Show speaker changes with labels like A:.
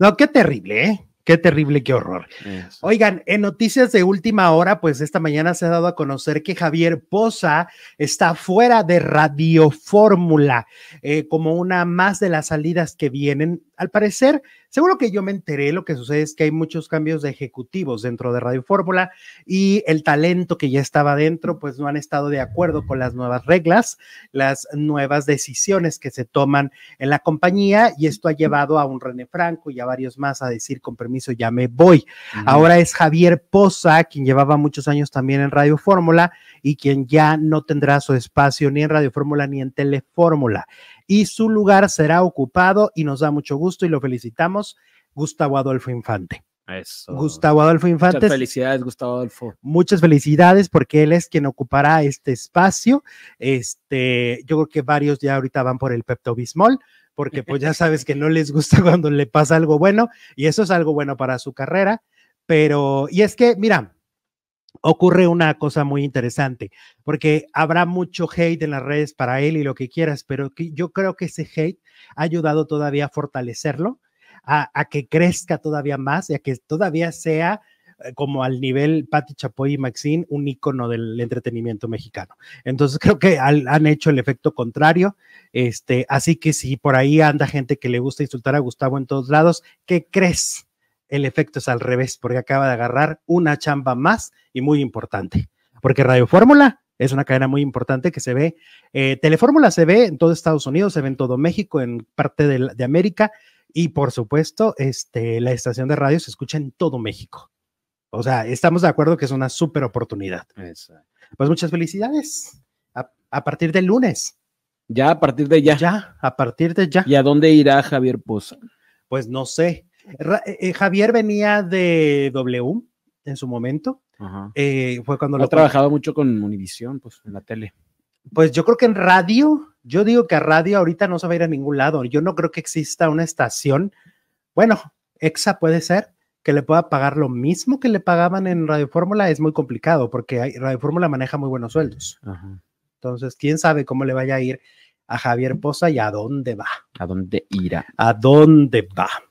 A: No, qué terrible, ¿eh? Qué terrible, qué horror. Oigan, en noticias de última hora, pues esta mañana se ha dado a conocer que Javier Poza está fuera de Radio Fórmula, eh, como una más de las salidas que vienen al parecer, seguro que yo me enteré, lo que sucede es que hay muchos cambios de ejecutivos dentro de Radio Fórmula y el talento que ya estaba dentro, pues no han estado de acuerdo con las nuevas reglas, las nuevas decisiones que se toman en la compañía y esto ha llevado a un René Franco y a varios más a decir, con permiso, ya me voy. Ahora es Javier Poza, quien llevaba muchos años también en Radio Fórmula y quien ya no tendrá su espacio ni en Radio Fórmula ni en Telefórmula y su lugar será ocupado y nos da mucho gusto y lo felicitamos, Gustavo Adolfo Infante. Eso. Gustavo Adolfo Infante. Muchas felicidades, Gustavo Adolfo. Muchas felicidades porque él es quien ocupará este espacio. Este, yo creo que varios ya ahorita van por el Pepto Bismol, porque pues ya sabes que no les gusta cuando le pasa algo bueno y eso es algo bueno para su carrera. Pero, y es que, mira, ocurre una cosa muy interesante, porque habrá mucho hate en las redes para él y lo que quieras, pero yo creo que ese hate ha ayudado todavía a fortalecerlo, a, que crezca todavía más y a que todavía sea eh, como al nivel Patti Chapoy y Maxine, un ícono del entretenimiento mexicano. Entonces creo que han hecho el efecto contrario. Este, así que si por ahí anda gente que le gusta insultar a Gustavo en todos lados, ¿qué crees? el efecto es al revés, porque acaba de agarrar una chamba más y muy importante, porque Radio Fórmula es una cadena muy importante que se ve, eh, Telefórmula se ve en todo Estados Unidos, se ve en todo México, en parte de, América, y por supuesto, este, la estación de radio se escucha en todo México. O sea, estamos de acuerdo que es una súper oportunidad. Pues muchas felicidades. A, partir del lunes. Ya, a partir de ya. Ya, a partir de ya. ¿Y a dónde irá Javier Poza? Pues no sé. Eh, eh, Javier venía de W en su momento. Eh, fue cuando ha trabajado mucho con Univisión, pues en la tele. Pues yo creo que en radio, yo digo que a radio ahorita no se va a ir a ningún lado. Yo no creo que exista una estación. Bueno, EXA puede ser que le pueda pagar lo mismo que le pagaban en Radio Fórmula. Es muy complicado porque Radio Fórmula maneja muy buenos sueldos. Entonces, quién sabe cómo le vaya a ir a Javier Poza y a dónde va. A dónde irá. A dónde va.